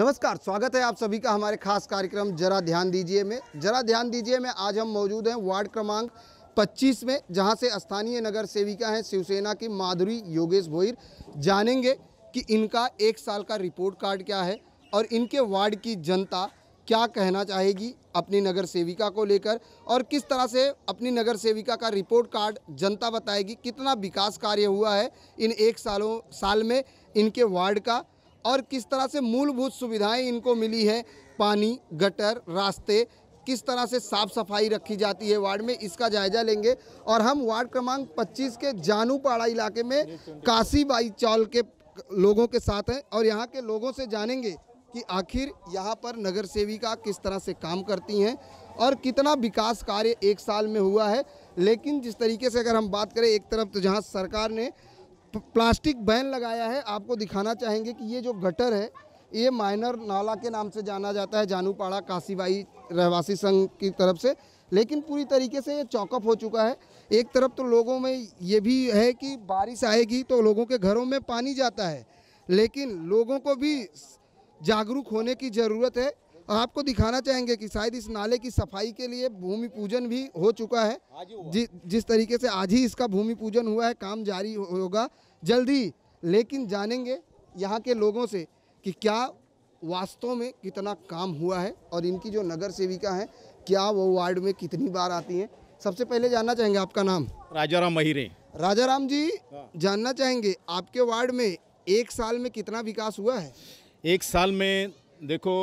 नमस्कार स्वागत है आप सभी का हमारे खास कार्यक्रम जरा ध्यान दीजिए में जरा ध्यान दीजिए में आज हम मौजूद हैं वार्ड क्रमांक 25 में जहां से स्थानीय नगर सेविका हैं शिवसेना की माधुरी योगेश भोईर जानेंगे कि इनका एक साल का रिपोर्ट कार्ड क्या है और इनके वार्ड की जनता क्या कहना चाहेगी अपनी नगर सेविका को लेकर और किस तरह से अपनी नगर सेविका का रिपोर्ट कार्ड जनता बताएगी कितना विकास कार्य हुआ है इन एक सालों साल में इनके वार्ड का और किस तरह से मूलभूत सुविधाएं इनको मिली है पानी गटर रास्ते किस तरह से साफ सफाई रखी जाती है वार्ड में इसका जायजा लेंगे और हम वार्ड क्रमांक 25 के जानूपाड़ा इलाके में काशीबाई चौल के लोगों के साथ हैं और यहाँ के लोगों से जानेंगे कि आखिर यहाँ पर नगर सेविका किस तरह से काम करती हैं और कितना विकास कार्य एक साल में हुआ है लेकिन जिस तरीके से अगर हम बात करें एक तरफ तो जहाँ सरकार ने प्लास्टिक बैन लगाया है आपको दिखाना चाहेंगे कि ये जो गटर है ये माइनर नाला के नाम से जाना जाता है जानूपाड़ा काशीबाई रहवासी संघ की तरफ से लेकिन पूरी तरीके से ये चौकअप हो चुका है एक तरफ तो लोगों में ये भी है कि बारिश आएगी तो लोगों के घरों में पानी जाता है लेकिन लोगों को भी जागरूक होने की ज़रूरत है आपको दिखाना चाहेंगे कि शायद इस नाले की सफाई के लिए भूमि पूजन भी हो चुका है जि, जिस तरीके से आज ही इसका भूमि पूजन हुआ है काम जारी होगा होगा जल्दी लेकिन जानेंगे यहाँ के लोगों से कि क्या वास्तव में कितना काम हुआ है और इनकी जो नगर सेविका है क्या वो वार्ड में कितनी बार आती हैं सबसे पहले जानना चाहेंगे आपका नाम राजा राम महिरे राजा राम जी हाँ। जानना चाहेंगे आपके वार्ड में एक साल में कितना विकास हुआ है एक साल में देखो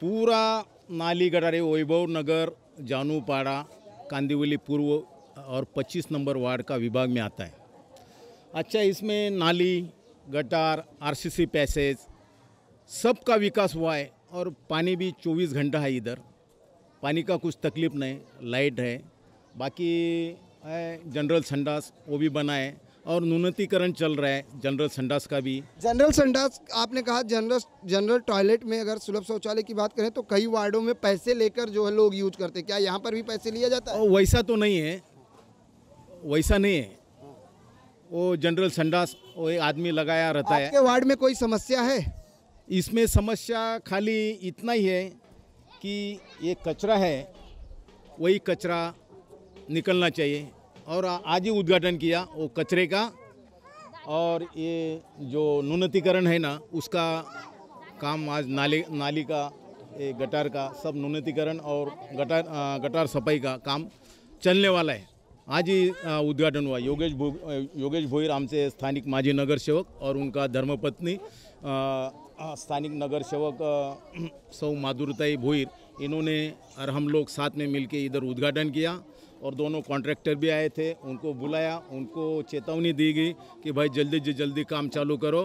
पूरा नालीगढ़ है वैभव नगर जानूपाड़ा कांदीवली पूर्व और 25 नंबर वार्ड का विभाग में आता है अच्छा इसमें नाली गटार आरसीसी पैसेज सब का विकास हुआ है और पानी भी 24 घंटा है इधर पानी का कुछ तकलीफ नहीं लाइट है बाकी जनरल संडास वो भी बना है और न्यूनतिकरण चल रहा है जनरल संडास का भी जनरल संडास आपने कहा जनरल जनरल टॉयलेट में अगर सुलभ शौचालय की बात करें तो कई वार्डों में पैसे लेकर जो है लोग यूज करते क्या यहाँ पर भी पैसे लिया जाता है वैसा तो नहीं है वैसा नहीं है वो जनरल संडास वो एक आदमी लगाया रहता है आपके वार्ड में कोई समस्या है इसमें समस्या खाली इतना ही है कि ये कचरा है वही कचरा निकलना चाहिए और आज ही उद्घाटन किया वो कचरे का और ये जो नूनतीकरण है ना उसका काम आज नाले नाली का ये गटार का सब नूनतीकरण और गटार गटार सफाई का काम चलने वाला है आज ही उद्घाटन हुआ योगेश भो योगेश भोईर हमसे स्थानिक माजी नगर सेवक और उनका धर्मपत्नी स्थानिक नगर सेवक सौ माधुरताई भोईर इन्होंने और हम लोग साथ में मिलके इधर उद्घाटन किया और दोनों कॉन्ट्रैक्टर भी आए थे उनको बुलाया उनको चेतावनी दी गई कि भाई जल्दी से जल्दी काम चालू करो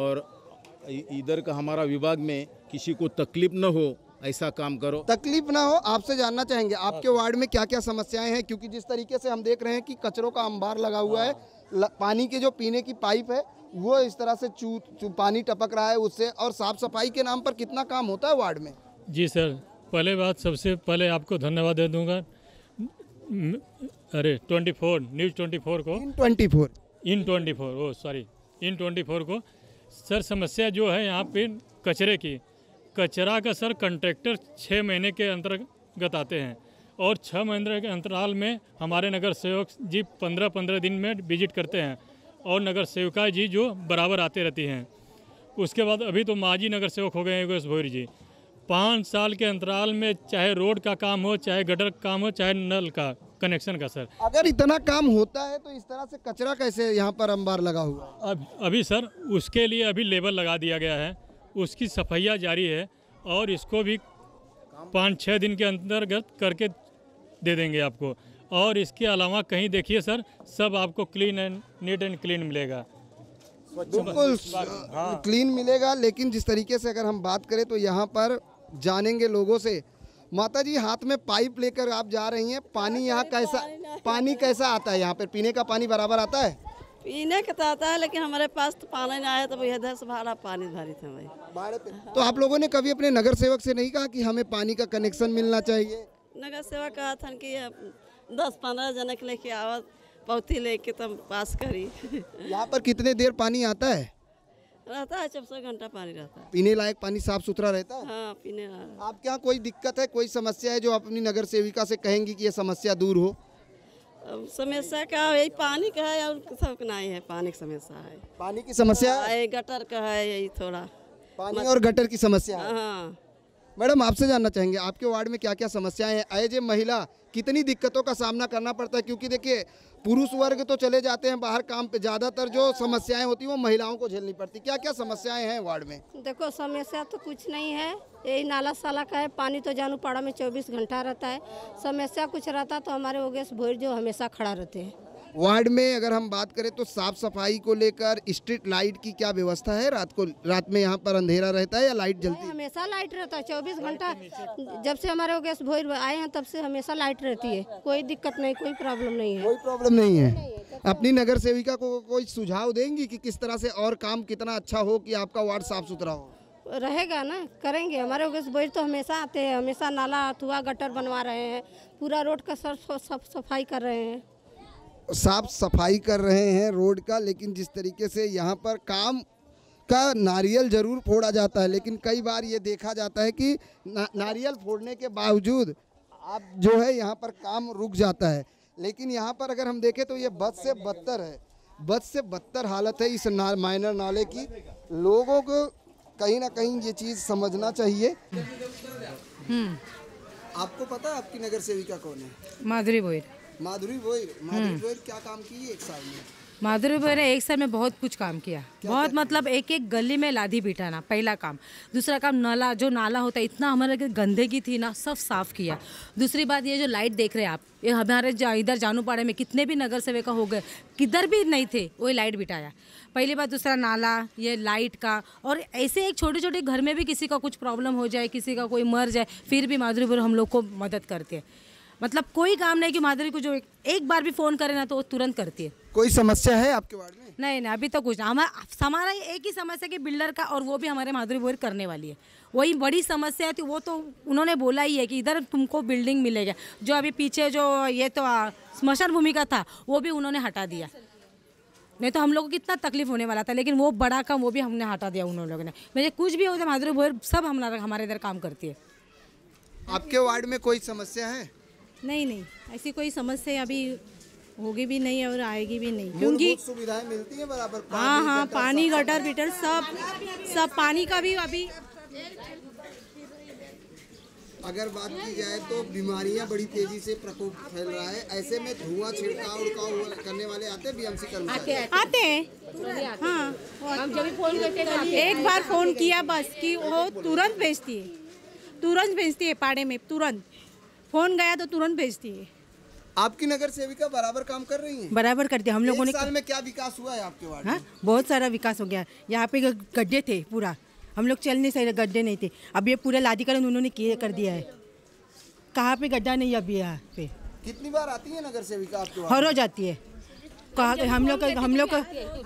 और इधर का हमारा विभाग में किसी को तकलीफ न हो ऐसा काम करो तकलीफ ना हो आपसे जानना चाहेंगे आपके हाँ। वार्ड में क्या क्या समस्याएं हैं क्योंकि जिस तरीके से हम देख रहे हैं कि कचरों का अंबार लगा हुआ है हाँ। पानी के जो पीने की पाइप है वो इस तरह से चू, चू पानी टपक रहा है उससे और साफ सफाई के नाम पर कितना काम होता है वार्ड में जी सर पहले बात सबसे पहले आपको धन्यवाद दे दूंगा अरे twenty four news twenty four को in twenty four in twenty four oh sorry in twenty four को सर समस्या जो है यहाँ पे कचरे की कचरा का सर कंट्रेक्टर छः महीने के अंतर्गत आते हैं और छः महीने के अंतराल में हमारे नगर सेवक जी पंद्रह पंद्रह दिन में विजिट करते हैं और नगर सेविका जी जो बराबर आते रहती हैं उसके बाद अभी तो माजी नगर सेवक हो गए हैं योगेश भोईर जी पाँच साल के अंतराल में चाहे रोड का काम हो चाहे गटर का काम हो चाहे नल का कनेक्शन का सर अगर इतना काम होता है तो इस तरह से कचरा कैसे यहाँ पर अंबार लगा हुआ अब अभी सर उसके लिए अभी लेबर लगा दिया गया है उसकी सफैया जारी है और इसको भी पाँच छः दिन के अंतर्गत करके दे देंगे आपको और इसके अलावा कहीं देखिए सर सब आपको clean and neat and clean मिलेगा बिल्कुल हाँ। क्लीन मिलेगा लेकिन जिस तरीके से अगर हम बात करें तो यहाँ पर जानेंगे लोगों से माता जी हाथ में पाइप लेकर आप जा रही हैं पानी यहाँ कैसा पानी कैसा आता है यहाँ पर पीने का पानी बराबर आता है पीने का तो आता है लेकिन हमारे पास तो पानी ना आया तो भैया दस भाड़ा पानी भरी थे भाई तो आप लोगों ने कभी अपने नगर सेवक से नहीं कहा कि हमें पानी का कनेक्शन मिलना चाहिए नगर सेवक कहा था कि दस पंद्रह जनक लेके आवा पौती लेके तब तो पास करी यहाँ पर कितने देर पानी आता है रहता है चौबीस घंटा पानी रहता है पीने लायक पानी साफ सुथरा रहता है हाँ, पीने लायक आपके यहाँ कोई दिक्कत है कोई समस्या है जो आप अपनी नगर सेविका से कहेंगी कि ये समस्या दूर हो समस्या का यही पानी का है और सब नहीं है पानी की समस्या है पानी की समस्या है हाँ, गटर का है यही थोड़ा पानी मत... और गटर की समस्या हाँ मैडम आपसे जानना चाहेंगे आपके वार्ड में क्या क्या समस्याएं हैं एज ए महिला कितनी दिक्कतों का सामना करना पड़ता है क्योंकि देखिए पुरुष वर्ग तो चले जाते हैं बाहर काम पे ज़्यादातर जो समस्याएं होती हैं वो महिलाओं को झेलनी पड़ती क्या क्या समस्याएं हैं वार्ड में देखो समस्या तो कुछ नहीं है यही नाला साला का है पानी तो जानू पाड़ा में चौबीस घंटा रहता है समस्या कुछ रहता तो हमारे वो गैस भोर जो हमेशा खड़ा रहते हैं वार्ड में अगर हम बात करें तो साफ सफाई को लेकर स्ट्रीट लाइट की क्या व्यवस्था है रात को रात में यहाँ पर अंधेरा रहता है या लाइट जलती है हमेशा लाइट रहता है चौबीस घंटा जब से हमारे गैस भोर आए हैं तब से हमेशा लाइट रहती है कोई दिक्कत नहीं कोई प्रॉब्लम नहीं है कोई प्रॉब्लम नहीं है अपनी नगर सेविका को कोई सुझाव देंगी कि किस तरह से और काम कितना अच्छा हो कि आपका वार्ड साफ सुथरा हो रहेगा ना करेंगे हमारे गैस बोझ तो हमेशा आते हैं हमेशा नाला अथुआ गटर बनवा रहे हैं पूरा रोड का सब सफाई कर रहे हैं साफ सफाई कर रहे हैं रोड का लेकिन जिस तरीके से यहाँ पर काम का नारियल जरूर फोड़ा जाता है लेकिन कई बार ये देखा जाता है कि ना, नारियल फोड़ने के बावजूद आप जो है यहाँ पर काम रुक जाता है लेकिन यहाँ पर अगर हम देखें तो ये बद से बदतर है बद से बदतर हालत है इस ना, माइनर नाले की लोगों को कहीं ना कहीं ये चीज़ समझना चाहिए हम्म। आपको पता है आपकी नगर सेविका कौन है माधुरी भोई माधुरी बोयर माधुरी हम्म। बोयर क्या काम की एक साल में माधुरी बोयर ने एक साल में बहुत कुछ काम किया बहुत क्या मतलब एक एक गली में लादी बिठाना पहला काम दूसरा काम नाला जो नाला होता है इतना हमारे गंदगी थी ना सब साफ किया दूसरी बात ये जो लाइट देख रहे हैं आप ये हमारे जा, इधर जानूपाड़े में कितने भी नगर का हो गए किधर भी नहीं थे वही लाइट बिठाया पहली बात दूसरा नाला ये लाइट का और ऐसे एक छोटे छोटे घर में भी किसी का कुछ प्रॉब्लम हो जाए किसी का कोई मर जाए फिर भी माधुरी बोयर हम लोग को मदद करते हैं मतलब कोई काम नहीं कि माधुरी को जो एक, एक बार भी फ़ोन करे ना तो वो तुरंत करती है कोई समस्या है आपके वार्ड में नहीं नहीं अभी तो कुछ ना हमारा हमारा एक ही समस्या कि बिल्डर का और वो भी हमारे माधुरी बोर करने वाली है वही बड़ी समस्या थी वो तो उन्होंने बोला ही है कि इधर तुमको बिल्डिंग मिलेगा जो अभी पीछे जो ये तो स्मशान भूमि का था वो भी उन्होंने हटा दिया नहीं तो हम लोगों को कितना तकलीफ होने वाला था लेकिन वो बड़ा काम वो भी हमने हटा दिया उन लोगों ने मेरे कुछ भी होता माधुरी बोर सब हमारा हमारे इधर काम करती है आपके वार्ड में कोई समस्या है नहीं नहीं ऐसी कोई समस्या अभी होगी भी नहीं और आएगी भी नहीं क्योंकि सुविधाएं मिलती है बराबर हाँ हाँ पानी गटर बिटर सब सब पानी का भी अभी अगर बात की जाए तो बीमारियां बड़ी तेजी से प्रकोप फैल रहा है ऐसे में धुआं छिड़काव उड़काव करने वाले आते हैं बीएमसी कर्मचारी आते हैं हाँ हम जब फोन करते तो हैं एक बार फोन किया बस कि वो तुरंत भेजती है तुरंत भेजती है पाड़े में तुरंत फोन गया तो तुरंत भेजती है आपकी नगर सेविका बराबर काम कर रही है बराबर करती है हम लोगों ने साल में क्या विकास हुआ है आपके वार्ड हाँ बहुत सारा विकास हो गया यहाँ पे गड्ढे थे पूरा हम लोग चल नहीं सही गड्ढे नहीं थे अब ये पूरा लादीकरण उन्होंने किए कर दिया है कहाँ पे गड्ढा नहीं अभी यहाँ पे कितनी बार आती है नगर सेविका आपके हर रोज आती है हम लोग हम लोग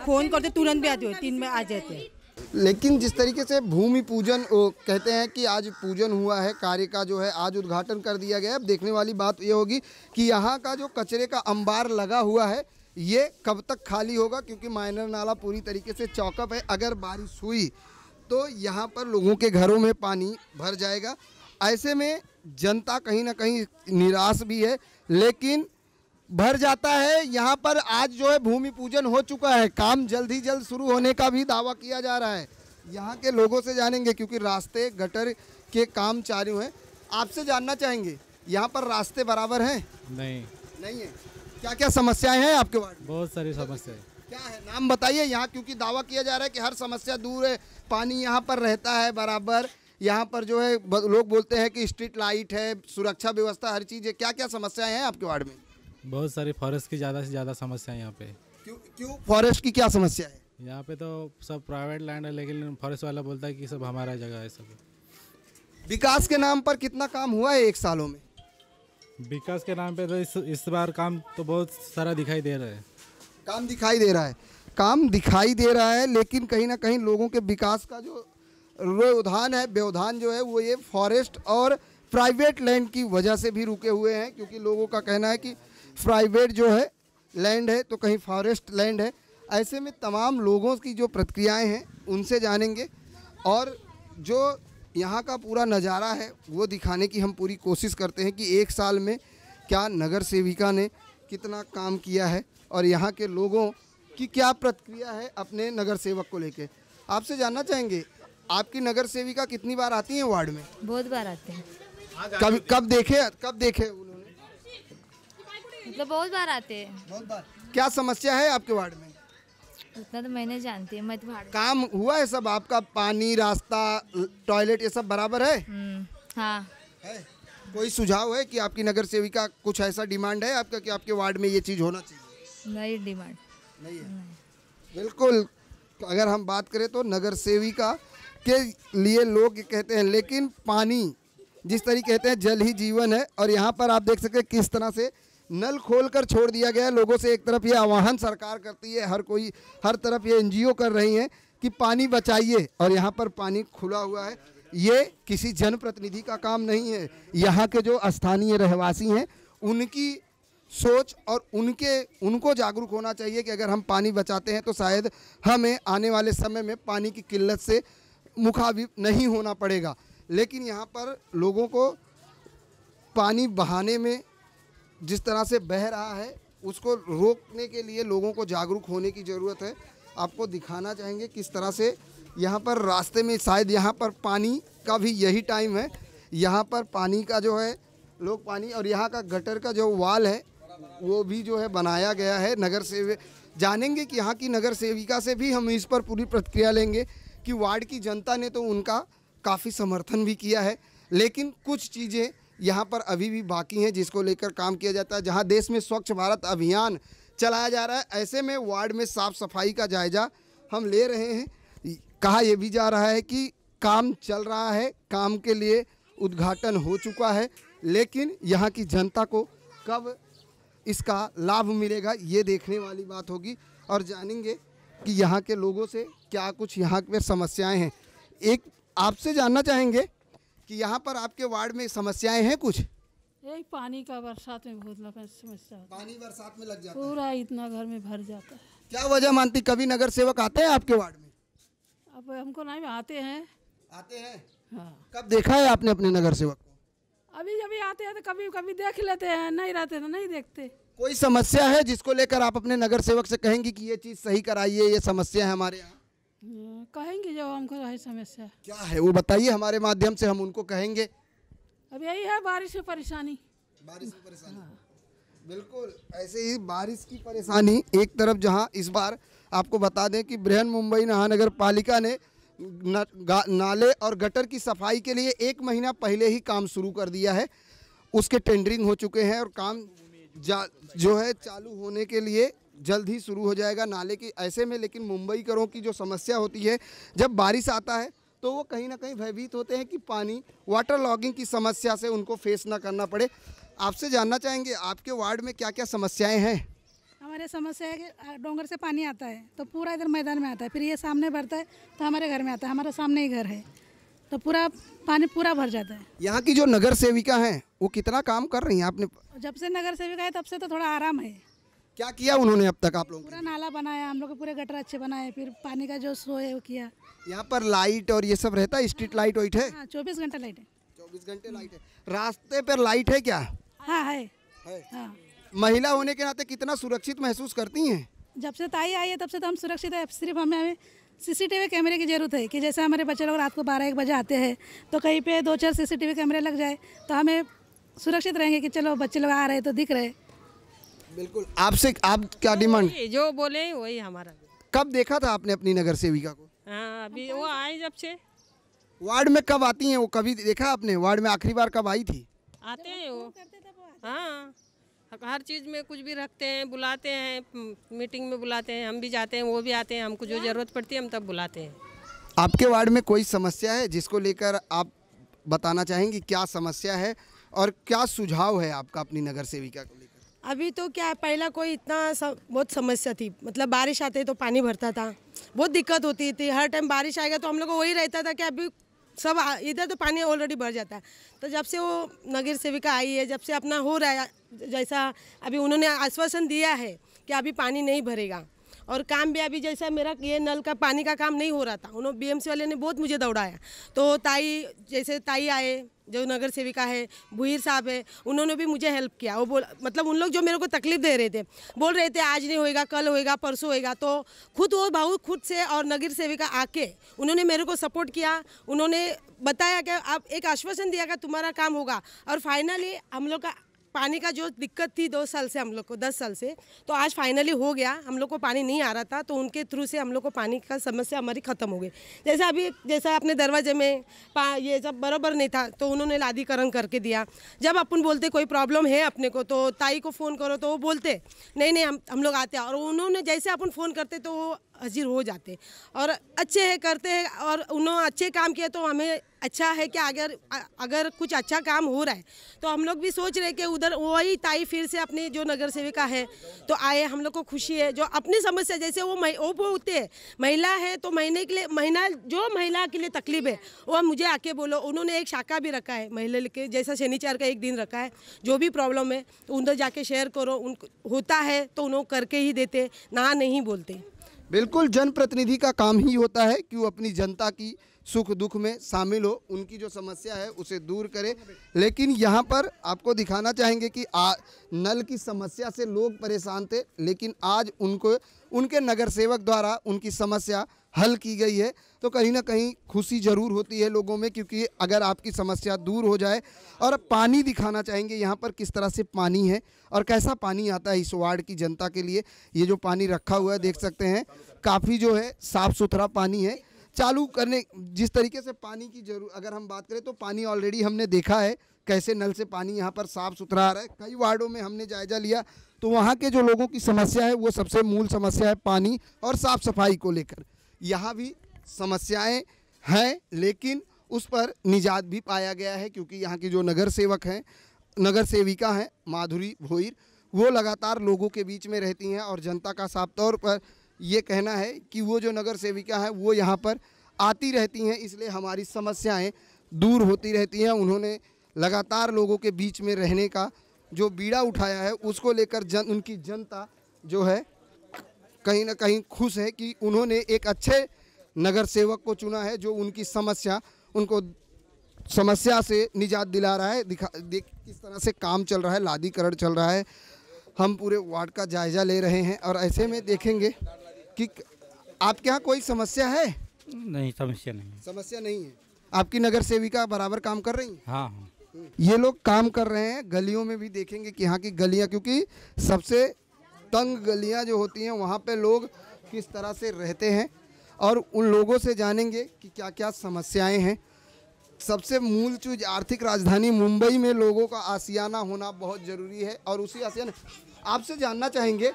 फोन करते तुरंत भी आती है तीन में आ जाते हैं लेकिन जिस तरीके से भूमि पूजन कहते हैं कि आज पूजन हुआ है कार्य का जो है आज उद्घाटन कर दिया गया है अब देखने वाली बात ये होगी कि यहाँ का जो कचरे का अंबार लगा हुआ है ये कब तक खाली होगा क्योंकि माइनर नाला पूरी तरीके से चौकअप है अगर बारिश हुई तो यहाँ पर लोगों के घरों में पानी भर जाएगा ऐसे में जनता कहीं ना कहीं निराश भी है लेकिन भर जाता है यहाँ पर आज जो है भूमि पूजन हो चुका है काम जल्द ही जल्द शुरू होने का भी दावा किया जा रहा है यहाँ के लोगों से जानेंगे क्योंकि रास्ते गटर के काम चालू हैं आपसे जानना चाहेंगे यहाँ पर रास्ते बराबर हैं नहीं नहीं है क्या क्या समस्याएं हैं आपके वार्ड बहुत सारी समस्याएं क्या है नाम बताइए यहाँ क्योंकि दावा किया जा रहा है कि हर समस्या दूर है पानी यहाँ पर रहता है बराबर यहाँ पर जो है लोग बोलते हैं कि स्ट्रीट लाइट है सुरक्षा व्यवस्था हर चीज़ है क्या क्या समस्याएं हैं आपके वार्ड में बहुत सारी फॉरेस्ट की ज़्यादा से ज़्यादा समस्या है यहाँ पे क्यों क्यों फॉरेस्ट की क्या समस्या है यहाँ पे तो सब प्राइवेट लैंड है लेकिन फॉरेस्ट वाला बोलता है कि सब हमारा जगह है सब विकास के नाम पर कितना काम हुआ है एक सालों में विकास के नाम पे तो इस इस बार काम तो बहुत सारा दिखाई दे रहा है काम दिखाई दे रहा है काम दिखाई दे रहा है लेकिन कहीं ना कहीं लोगों के विकास का जो व्यवधान है व्यवधान जो है वो ये फॉरेस्ट और प्राइवेट लैंड की वजह से भी रुके हुए हैं क्योंकि लोगों का कहना है कि प्राइवेट जो है लैंड है तो कहीं फॉरेस्ट लैंड है ऐसे में तमाम लोगों की जो प्रतिक्रियाएँ हैं उनसे जानेंगे और जो यहाँ का पूरा नज़ारा है वो दिखाने की हम पूरी कोशिश करते हैं कि एक साल में क्या नगर सेविका ने कितना काम किया है और यहाँ के लोगों की क्या प्रतिक्रिया है अपने नगर सेवक को लेके आपसे जानना चाहेंगे आपकी नगर सेविका कितनी बार आती है वार्ड में बहुत बार आते हैं कब कब देखे कब देखे मतलब बहुत बार आते हैं बहुत बार क्या समस्या है आपके वार्ड में उतना तो मैंने जानती है काम हुआ है सब आपका पानी रास्ता टॉयलेट ये सब बराबर है हम्म, हाँ है कोई सुझाव है कि आपकी नगर सेविका कुछ ऐसा डिमांड है आपका कि आपके वार्ड में ये चीज़ होना चाहिए नहीं डिमांड नहीं है नहीं। बिल्कुल अगर हम बात करें तो नगर सेविका के लिए लोग कहते हैं लेकिन पानी जिस तरीके कहते हैं जल ही जीवन है और यहाँ पर आप देख सकते हैं किस तरह से नल खोलकर छोड़ दिया गया है लोगों से एक तरफ ये आह्वान सरकार करती है हर कोई हर तरफ ये एनजीओ कर रही हैं कि पानी बचाइए और यहाँ पर पानी खुला हुआ है ये किसी जनप्रतिनिधि का काम नहीं है यहाँ के जो स्थानीय रहवासी हैं उनकी सोच और उनके उनको जागरूक होना चाहिए कि अगर हम पानी बचाते हैं तो शायद हमें आने वाले समय में पानी की किल्लत से मुखाविब नहीं होना पड़ेगा लेकिन यहाँ पर लोगों को पानी बहाने में जिस तरह से बह रहा है उसको रोकने के लिए लोगों को जागरूक होने की ज़रूरत है आपको दिखाना चाहेंगे किस तरह से यहाँ पर रास्ते में शायद यहाँ पर पानी का भी यही टाइम है यहाँ पर पानी का जो है लोग पानी और यहाँ का गटर का जो वाल है वो भी जो है बनाया गया है नगर सेवे जानेंगे कि यहाँ की नगर सेविका से भी हम इस पर पूरी प्रतिक्रिया लेंगे कि वार्ड की जनता ने तो उनका काफ़ी समर्थन भी किया है लेकिन कुछ चीज़ें यहाँ पर अभी भी बाकी हैं जिसको लेकर काम किया जाता है जहाँ देश में स्वच्छ भारत अभियान चलाया जा रहा है ऐसे में वार्ड में साफ़ सफाई का जायज़ा हम ले रहे हैं कहा यह भी जा रहा है कि काम चल रहा है काम के लिए उद्घाटन हो चुका है लेकिन यहाँ की जनता को कब इसका लाभ मिलेगा ये देखने वाली बात होगी और जानेंगे कि यहाँ के लोगों से क्या कुछ यहाँ पर समस्याएं हैं एक आपसे जानना चाहेंगे कि यहाँ पर आपके वार्ड में समस्याएं हैं कुछ यही पानी का बरसात में बहुत लगा समस्या पानी बरसात में लग जाता पूरा इतना घर में भर जाता है क्या वजह मानती कभी नगर सेवक आते हैं आपके वार्ड में अब हमको नहीं आते हैं आते हैं हाँ कब देखा है आपने अपने नगर सेवक को अभी जब आते हैं तो कभी कभी देख लेते हैं नहीं रहते तो नहीं देखते कोई समस्या है जिसको लेकर आप अपने नगर सेवक से कहेंगी कि ये चीज़ सही कराइए ये समस्या है हमारे यहाँ हम्म, कहेंगे जब हमको रही समस्या क्या है वो बताइए हमारे माध्यम से हम उनको कहेंगे अब यही है बारिश की परेशानी बारिश की परेशानी बिल्कुल ऐसे ही बारिश की परेशानी एक तरफ जहां इस बार आपको बता दें कि बृहन मुंबई महानगर पालिका ने नाले और गटर की सफाई के लिए एक महीना पहले ही काम शुरू कर दिया है उसके टेंडरिंग हो चुके हैं और काम जा, जो है चालू होने के लिए जल्द ही शुरू हो जाएगा नाले की ऐसे में लेकिन मुंबई करों की जो समस्या होती है जब बारिश आता है तो वो कहीं ना कहीं भयभीत होते हैं कि पानी वाटर लॉगिंग की समस्या से उनको फेस ना करना पड़े आपसे जानना चाहेंगे आपके वार्ड में क्या क्या समस्याएँ हैं हमारे समस्या है कि डोंगर से पानी आता है तो पूरा इधर मैदान में आता है फिर ये सामने भरता है तो हमारे घर में आता है हमारा सामने ही घर है तो पूरा पानी पूरा भर जाता है यहाँ की जो नगर सेविका हैं वो कितना काम कर रही हैं आपने जब से नगर सेविका है तब से तो थोड़ा आराम है क्या किया उन्होंने अब तक आप लोग पूरा नाला बनाया हम लोग पूरे गटर अच्छे बनाए फिर पानी का जो शो है वो किया यहाँ पर लाइट और ये सब रहता है स्ट्रीट लाइट वाइट है हाँ, चौबीस घंटा लाइट है चौबीस घंटे लाइट है रास्ते पर लाइट है क्या हाँ है, हाँ। महिला होने के नाते कितना सुरक्षित महसूस करती हैं जब से ताई आई है तब से तो हम सुरक्षित है सिर्फ हमें हमें सीसीटीवी कैमरे की जरूरत है कि जैसे हमारे बच्चे लोग रात को बारह एक बजे आते हैं तो कहीं पे दो चार सीसीटीवी कैमरे लग जाए तो हमें सुरक्षित रहेंगे कि चलो बच्चे लोग आ रहे तो दिख रहे बिल्कुल आपसे आप क्या डिमांड जो बोले वही हमारा कब देखा था आपने अपनी नगर सेविका को हाँ, अभी वो आए जब से वार्ड में कब आती हैं वो कभी देखा आपने वार्ड में आखिरी बार कब आई थी आते हैं वो हाँ हर चीज़ में कुछ भी रखते हैं बुलाते हैं मीटिंग में बुलाते हैं हम भी जाते हैं वो भी आते हैं हमको जो ज़रूरत पड़ती है हम तब बुलाते हैं आपके वार्ड में कोई समस्या है जिसको लेकर आप बताना चाहेंगे क्या समस्या है और क्या सुझाव है आपका अपनी नगर सेविका को अभी तो क्या है पहला कोई इतना सब बहुत समस्या थी मतलब बारिश आते तो पानी भरता था बहुत दिक्कत होती थी हर टाइम बारिश आएगा तो हम लोग को वही रहता था कि अभी सब इधर तो पानी ऑलरेडी भर जाता है तो जब से वो नगर सेविका आई है जब से अपना हो रहा है जैसा अभी उन्होंने आश्वासन दिया है कि अभी पानी नहीं भरेगा और काम भी अभी जैसा मेरा ये नल का पानी का काम नहीं हो रहा था उन्होंने बीएमसी वाले ने बहुत मुझे दौड़ाया तो ताई जैसे ताई आए जो नगर सेविका है भूर साहब है उन्होंने भी मुझे हेल्प किया वो बोल मतलब उन लोग जो मेरे को तकलीफ दे रहे थे बोल रहे थे आज नहीं होएगा कल होएगा परसों होएगा तो खुद वो भाऊ खुद से और नगर सेविका आके उन्होंने मेरे को सपोर्ट किया उन्होंने बताया कि आप एक आश्वासन दिया कि तुम्हारा काम होगा और फाइनली हम लोग का पानी का जो दिक्कत थी दो साल से हम लोग को दस साल से तो आज फाइनली हो गया हम लोग को पानी नहीं आ रहा था तो उनके थ्रू से हम लोग को पानी का समस्या हमारी ख़त्म हो गई जैसे अभी जैसा अपने दरवाजे में ये सब बराबर नहीं था तो उन्होंने लादीकरण करके दिया जब अपन बोलते कोई प्रॉब्लम है अपने को तो ताई को फ़ोन करो तो वो बोलते नहीं नहीं हम हम लोग आते और उन्होंने जैसे अपन फ़ोन करते तो वो हाजिर हो जाते और अच्छे है करते हैं और उन्होंने अच्छे काम किए तो हमें अच्छा है कि अगर अगर कुछ अच्छा काम हो रहा है तो हम लोग भी सोच रहे कि उधर वही ताई फिर से अपने जो नगर सेविका है तो आए हम लोग को खुशी है जो अपनी समस्या जैसे वो वो होते हैं महिला है तो महीने के लिए महीना जो महिला के लिए तकलीफ है वो मुझे आके बोलो उन्होंने एक शाखा भी रखा है महिला के जैसा शनिचार का एक दिन रखा है जो भी प्रॉब्लम है तो उधर जाके शेयर करो उन होता है तो उन्होंने करके ही देते ना नहीं बोलते बिल्कुल जनप्रतिनिधि का काम ही होता है कि वो अपनी जनता की सुख दुख में शामिल हो उनकी जो समस्या है उसे दूर करें लेकिन यहाँ पर आपको दिखाना चाहेंगे कि आ, नल की समस्या से लोग परेशान थे लेकिन आज उनको उनके नगर सेवक द्वारा उनकी समस्या हल की गई है तो कहीं ना कहीं खुशी ज़रूर होती है लोगों में क्योंकि अगर आपकी समस्या दूर हो जाए और पानी दिखाना चाहेंगे यहाँ पर किस तरह से पानी है और कैसा पानी आता है इस वार्ड की जनता के लिए ये जो पानी रखा हुआ है देख सकते हैं काफ़ी जो है साफ़ सुथरा पानी है चालू करने जिस तरीके से पानी की जरूर अगर हम बात करें तो पानी ऑलरेडी हमने देखा है कैसे नल से पानी यहाँ पर साफ़ सुथरा आ रहा है कई वार्डों में हमने जायजा लिया तो वहाँ के जो लोगों की समस्या है वो सबसे मूल समस्या है पानी और साफ़ सफाई को लेकर यहाँ भी समस्याएँ हैं लेकिन उस पर निजात भी पाया गया है क्योंकि यहाँ की जो नगर सेवक हैं नगर सेविका हैं माधुरी भोईर वो लगातार लोगों के बीच में रहती हैं और जनता का साफ तौर पर ये कहना है कि वो जो नगर सेविका है वो यहाँ पर आती रहती हैं इसलिए हमारी समस्याएं दूर होती रहती हैं उन्होंने लगातार लोगों के बीच में रहने का जो बीड़ा उठाया है उसको लेकर जन उनकी जनता जो है कहीं ना कहीं खुश है कि उन्होंने एक अच्छे नगर सेवक को चुना है जो उनकी समस्या उनको समस्या से निजात दिला रहा है दिखा देख किस तरह से काम चल रहा है लादीकरण चल रहा है हम पूरे वार्ड का जायज़ा ले रहे हैं और ऐसे में देखेंगे कि आपके यहाँ कोई समस्या है नहीं समस्या नहीं है। समस्या नहीं है आपकी नगर सेविका बराबर काम कर रही है हाँ हाँ ये लोग काम कर रहे हैं गलियों में भी देखेंगे कि यहाँ की गलियाँ क्योंकि सबसे तंग गलियाँ जो होती हैं वहाँ पे लोग किस तरह से रहते हैं और उन लोगों से जानेंगे कि क्या क्या समस्याएं हैं सबसे मूल चूज आर्थिक राजधानी मुंबई में लोगों का आसियाना होना बहुत ज़रूरी है और उसी आसियाना आपसे जानना चाहेंगे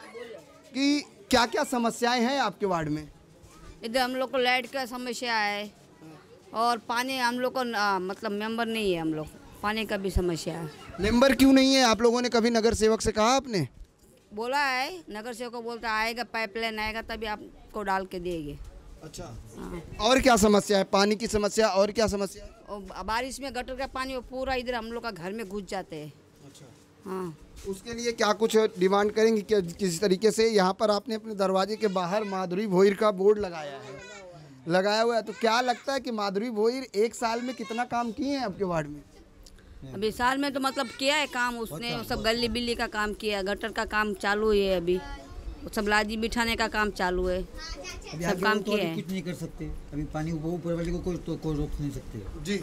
कि क्या क्या समस्याएं हैं आपके वार्ड में इधर हम लोग को लाइट का समस्या है और पानी हम लोग को मतलब मेंबर नहीं है हम लोग पानी का भी समस्या है मेंबर क्यों नहीं है आप लोगों ने कभी नगर सेवक से कहा आपने बोला है नगर सेवक को बोलता आएगा पाइपलाइन आएगा तभी आपको डाल के देंगे अच्छा हाँ। और क्या समस्या है पानी की समस्या और क्या समस्या बारिश में गटर का पानी पूरा इधर हम लोग का घर में घुस जाते हैं अच्छा हाँ उसके लिए क्या कुछ डिमांड करेंगे कि किस तरीके से यहाँ पर आपने अपने दरवाजे के बाहर माधुरी भोईर का बोर्ड लगाया है लगाया हुआ है तो क्या लगता है कि माधुरी भोईर एक साल में कितना काम किए हैं आपके वार्ड में अभी साल में तो मतलब किया है काम उसने वो अच्छा। सब गली बिल्ली का काम किया गटर का काम चालू है अभी सब लादी बिठाने का काम चालू है सब काम तो किया है कुछ नहीं कर सकते अभी पानी ऊपर वाले को कोई तो को रोक नहीं सकते जी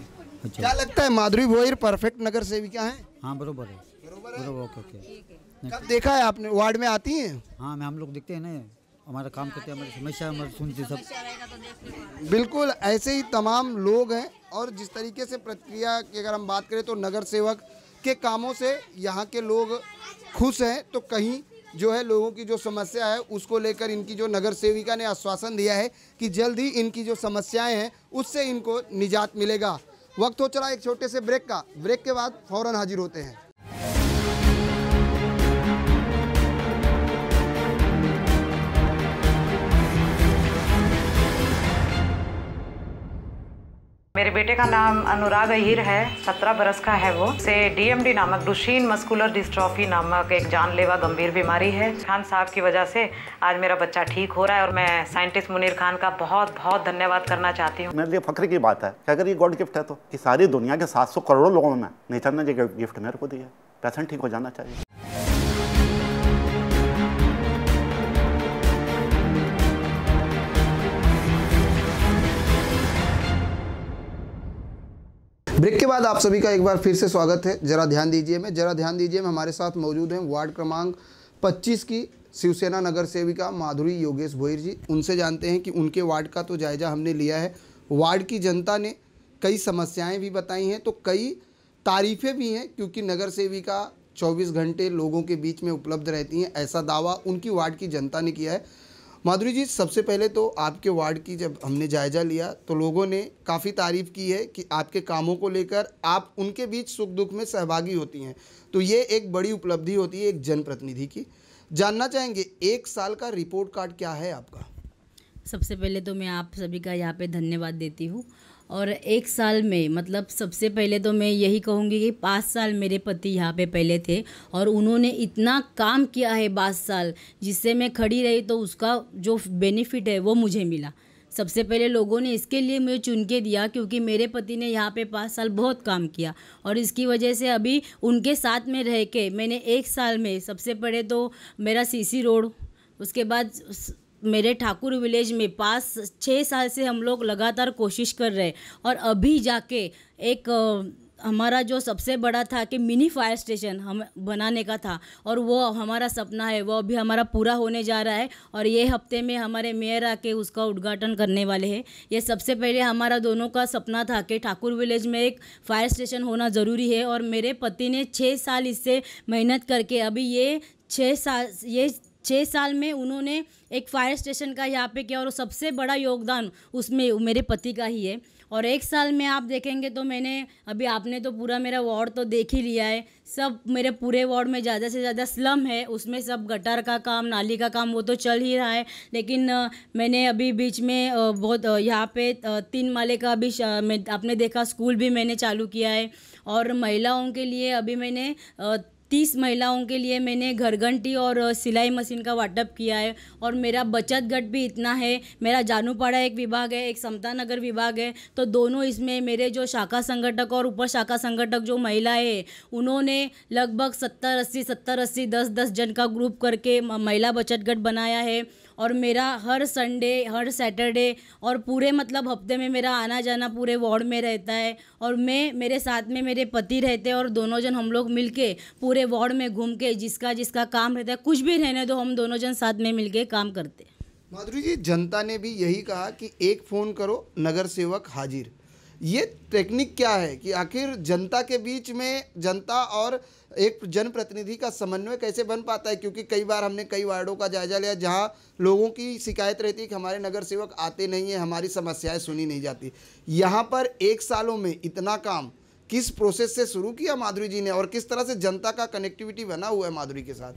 अच्छा। क्या लगता है माधुरी भोईर परफेक्ट नगर सेविका है हाँ बरोबर है कब देखा है आपने वार्ड में आती हैं हाँ मैं हम लोग देखते हैं ना हमारा काम करते हैं समस्या सुनते सब तो बिल्कुल ऐसे ही तमाम लोग हैं और जिस तरीके से प्रतिक्रिया की अगर हम बात करें तो नगर सेवक के कामों से यहाँ के लोग खुश हैं तो कहीं जो है लोगों की जो समस्या है उसको लेकर इनकी जो नगर सेविका ने आश्वासन दिया है कि जल्द ही इनकी जो समस्याएं हैं उससे इनको निजात मिलेगा वक्त हो चला एक छोटे से ब्रेक का ब्रेक के बाद फौरन हाजिर होते हैं मेरे बेटे का नाम अनुराग अहिर है सत्रह बरस का है वो से डीएमडी नामक डुशीन मस्कुलर डिस्ट्रॉफी नामक एक जानलेवा गंभीर बीमारी है खान साहब की वजह से आज मेरा बच्चा ठीक हो रहा है और मैं साइंटिस्ट मुनीर खान का बहुत बहुत धन्यवाद करना चाहती हूँ मेरे लिए फख्र की बात है अगर ये गॉड गिफ्ट है तो कि सारी दुनिया के सात करोड़ों लोगों में नहीं ने गिफ्ट मेरे को दिया पेशेंट ठीक हो जाना चाहिए ब्रेक के बाद आप सभी का एक बार फिर से स्वागत है जरा ध्यान दीजिए मैं जरा ध्यान दीजिए मैं हमारे साथ मौजूद हैं वार्ड क्रमांक 25 की शिवसेना नगर सेविका माधुरी योगेश भोईर जी उनसे जानते हैं कि उनके वार्ड का तो जायजा हमने लिया है वार्ड की जनता ने कई समस्याएं भी बताई हैं तो कई तारीफ़ें भी हैं क्योंकि नगर सेविका चौबीस घंटे लोगों के बीच में उपलब्ध रहती हैं ऐसा दावा उनकी वार्ड की जनता ने किया है माधुरी जी सबसे पहले तो आपके वार्ड की जब हमने जायज़ा लिया तो लोगों ने काफ़ी तारीफ़ की है कि आपके कामों को लेकर आप उनके बीच सुख दुख में सहभागी होती हैं तो ये एक बड़ी उपलब्धि होती है एक जनप्रतिनिधि की जानना चाहेंगे एक साल का रिपोर्ट कार्ड क्या है आपका सबसे पहले तो मैं आप सभी का यहाँ पे धन्यवाद देती हूँ और एक साल में मतलब सबसे पहले तो मैं यही कहूँगी कि पाँच साल मेरे पति यहाँ पे पहले थे और उन्होंने इतना काम किया है पाँच साल जिससे मैं खड़ी रही तो उसका जो बेनिफिट है वो मुझे मिला सबसे पहले लोगों ने इसके लिए मुझे चुन के दिया क्योंकि मेरे पति ने यहाँ पे पाँच साल बहुत काम किया और इसकी वजह से अभी उनके साथ में रह के मैंने एक साल में सबसे पहले तो मेरा सीसी रोड उसके बाद मेरे ठाकुर विलेज में पास छः साल से हम लोग लगातार कोशिश कर रहे और अभी जाके एक हमारा जो सबसे बड़ा था कि मिनी फायर स्टेशन हम बनाने का था और वो हमारा सपना है वो अभी हमारा पूरा होने जा रहा है और ये हफ्ते में हमारे मेयर आके उसका उद्घाटन करने वाले हैं ये सबसे पहले हमारा दोनों का सपना था कि ठाकुर विलेज में एक फायर स्टेशन होना ज़रूरी है और मेरे पति ने छः साल इससे मेहनत करके अभी ये छः साल ये छः साल में उन्होंने एक फायर स्टेशन का यहाँ पे किया और सबसे बड़ा योगदान उसमें मेरे पति का ही है और एक साल में आप देखेंगे तो मैंने अभी आपने तो पूरा मेरा वार्ड तो देख ही लिया है सब मेरे पूरे वार्ड में ज़्यादा से ज़्यादा स्लम है उसमें सब गटर का काम नाली का काम वो तो चल ही रहा है लेकिन मैंने अभी बीच में बहुत यहाँ पे तीन माले का अभी आपने देखा स्कूल भी मैंने चालू किया है और महिलाओं के लिए अभी मैंने तीस महिलाओं के लिए मैंने घर घंटी और सिलाई मशीन का वाटअप किया है और मेरा बचत गट भी इतना है मेरा जानूपाड़ा एक विभाग है एक समता नगर विभाग है तो दोनों इसमें मेरे जो शाखा संगठक और उप शाखा संगठक जो महिलाएँ उन्होंने लगभग सत्तर अस्सी सत्तर अस्सी दस दस जन का ग्रुप करके महिला बचत गट बनाया है और मेरा हर संडे हर सैटरडे और पूरे मतलब हफ्ते में मेरा आना जाना पूरे वार्ड में रहता है और मैं मेरे साथ में मेरे पति रहते हैं और दोनों जन हम लोग मिल के पूरे वार्ड में घूम के जिसका जिसका काम रहता है कुछ भी रहने दो हम दोनों जन साथ में मिल के काम करते माधुरी जी जनता ने भी यही कहा कि एक फ़ोन करो नगर सेवक हाजिर ये टेक्निक क्या है कि आखिर जनता के बीच में जनता और एक जनप्रतिनिधि का समन्वय कैसे बन पाता है क्योंकि कई बार हमने कई वार्डों का जायजा लिया जहाँ लोगों की शिकायत रहती है कि हमारे नगर सेवक आते नहीं हैं हमारी समस्याएं सुनी नहीं जाती यहाँ पर एक सालों में इतना काम किस प्रोसेस से शुरू किया माधुरी जी ने और किस तरह से जनता का कनेक्टिविटी बना हुआ है माधुरी के साथ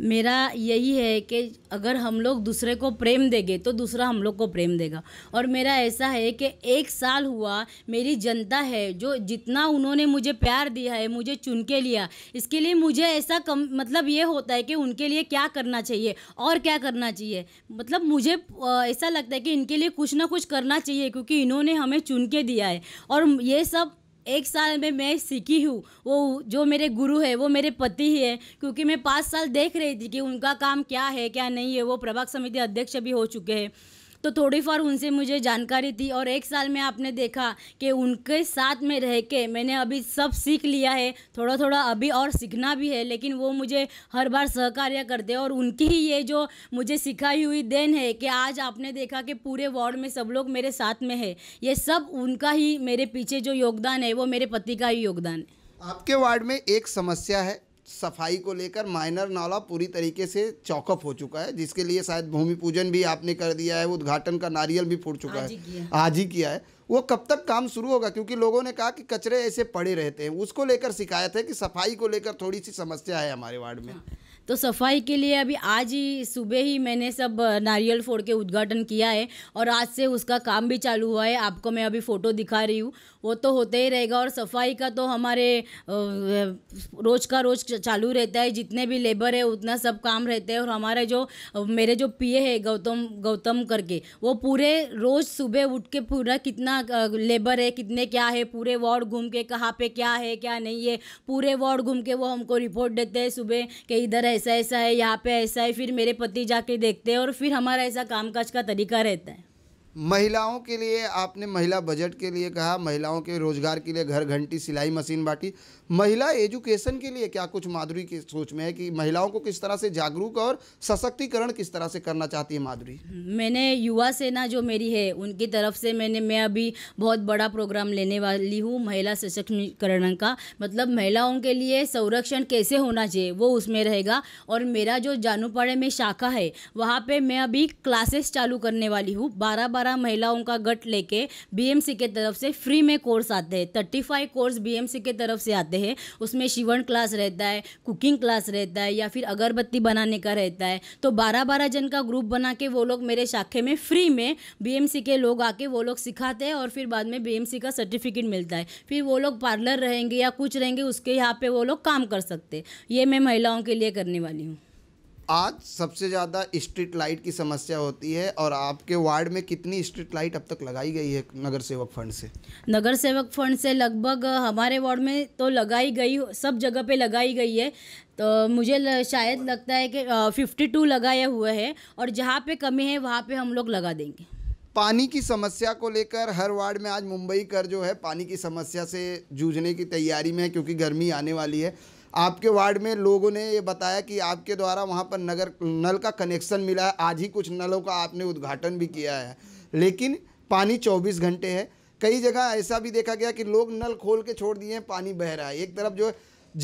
मेरा यही है कि अगर हम लोग दूसरे को प्रेम देंगे तो दूसरा हम लोग को प्रेम देगा और मेरा ऐसा है कि एक साल हुआ मेरी जनता है जो जितना उन्होंने मुझे प्यार दिया है मुझे चुन के लिया इसके लिए मुझे ऐसा कम मतलब ये होता है कि उनके लिए क्या करना चाहिए और क्या करना चाहिए मतलब मुझे ऐसा लगता है कि इनके लिए कुछ ना कुछ करना चाहिए क्योंकि इन्होंने हमें चुन के दिया है और ये सब एक साल में मैं सीखी हूँ वो जो मेरे गुरु है वो मेरे पति ही है क्योंकि मैं पाँच साल देख रही थी कि उनका काम क्या है क्या नहीं है वो प्रभाग समिति अध्यक्ष भी हो चुके हैं तो थोड़ी फार उनसे मुझे जानकारी थी और एक साल में आपने देखा कि उनके साथ में रह के मैंने अभी सब सीख लिया है थोड़ा थोड़ा अभी और सीखना भी है लेकिन वो मुझे हर बार सहकार्य करते और उनकी ही ये जो मुझे सिखाई हुई देन है कि आज आपने देखा कि पूरे वार्ड में सब लोग मेरे साथ में है ये सब उनका ही मेरे पीछे जो योगदान है वो मेरे पति का ही योगदान है आपके वार्ड में एक समस्या है सफाई को लेकर माइनर नाला पूरी तरीके से चौकअप हो चुका है जिसके लिए शायद भूमि पूजन भी आपने कर दिया है उद्घाटन का नारियल भी फूट चुका है आज ही किया है वो कब तक काम शुरू होगा क्योंकि लोगों ने कहा कि कचरे ऐसे पड़े रहते हैं उसको लेकर शिकायत है कि सफाई को लेकर थोड़ी सी समस्या है हमारे वार्ड में हाँ। तो सफाई के लिए अभी आज ही सुबह ही मैंने सब नारियल फोड़ के उद्घाटन किया है और आज से उसका काम भी चालू हुआ है आपको मैं अभी फ़ोटो दिखा रही हूँ वो तो होते ही रहेगा और सफाई का तो हमारे रोज़ का रोज़ चालू रहता है जितने भी लेबर है उतना सब काम रहते हैं और हमारे जो मेरे जो पिए है गौतम गौतम करके वो पूरे रोज़ सुबह उठ के पूरा कितना लेबर है कितने क्या है पूरे वार्ड घूम के कहाँ पे क्या है क्या नहीं है पूरे वार्ड घूम के वो हमको रिपोर्ट देते हैं सुबह के इधर है ऐसा ऐसा है यहाँ पे ऐसा है फिर मेरे पति जाके देखते हैं और फिर हमारा ऐसा कामकाज का तरीका रहता है महिलाओं के लिए आपने महिला बजट के लिए कहा महिलाओं के रोजगार के लिए घर घंटी सिलाई मशीन बांटी महिला एजुकेशन के लिए क्या कुछ माधुरी की सोच में है कि महिलाओं को किस तरह से जागरूक और सशक्तिकरण किस तरह से करना चाहती है माधुरी मैंने युवा सेना जो मेरी है उनकी तरफ से मैंने मैं अभी बहुत बड़ा प्रोग्राम लेने वाली हूँ महिला सशक्तिकरण का मतलब महिलाओं के लिए संरक्षण कैसे होना चाहिए वो उसमें रहेगा और मेरा जो जानूपाड़े में शाखा है वहाँ पर मैं अभी क्लासेस चालू करने वाली हूँ बारह 18 महिलाओं का गट लेके बीएमसी के तरफ से फ्री में कोर्स आते हैं थर्टी फाइव कोर्स बीएमसी के तरफ से आते हैं उसमें शिवण क्लास रहता है कुकिंग क्लास रहता है या फिर अगरबत्ती बनाने का रहता है तो बारह बारह जन का ग्रुप बना के वो लोग मेरे शाखे में फ्री में बीएमसी के लोग आके वो लोग सिखाते हैं और फिर बाद में बीएमसी का सर्टिफिकेट मिलता है फिर वो लोग पार्लर रहेंगे या कुछ रहेंगे उसके यहाँ पे वो लोग काम कर सकते ये मैं महिलाओं के लिए करने वाली हूँ आज सबसे ज़्यादा स्ट्रीट लाइट की समस्या होती है और आपके वार्ड में कितनी स्ट्रीट लाइट अब तक लगाई गई है नगर सेवक फंड से नगर सेवक फंड से लगभग हमारे वार्ड में तो लगाई गई सब जगह पे लगाई गई है तो मुझे ल, शायद लगता है कि फिफ्टी टू लगाए हुए हैं और जहाँ पे कमी है वहाँ पे हम लोग लगा देंगे पानी की समस्या को लेकर हर वार्ड में आज मुंबई कर जो है पानी की समस्या से जूझने की तैयारी में है क्योंकि गर्मी आने वाली है आपके वार्ड में लोगों ने ये बताया कि आपके द्वारा वहाँ पर नगर नल का कनेक्शन मिला है आज ही कुछ नलों का आपने उद्घाटन भी किया है लेकिन पानी चौबीस घंटे है कई जगह ऐसा भी देखा गया कि लोग नल खोल के छोड़ दिए हैं पानी बह रहा है एक तरफ जो है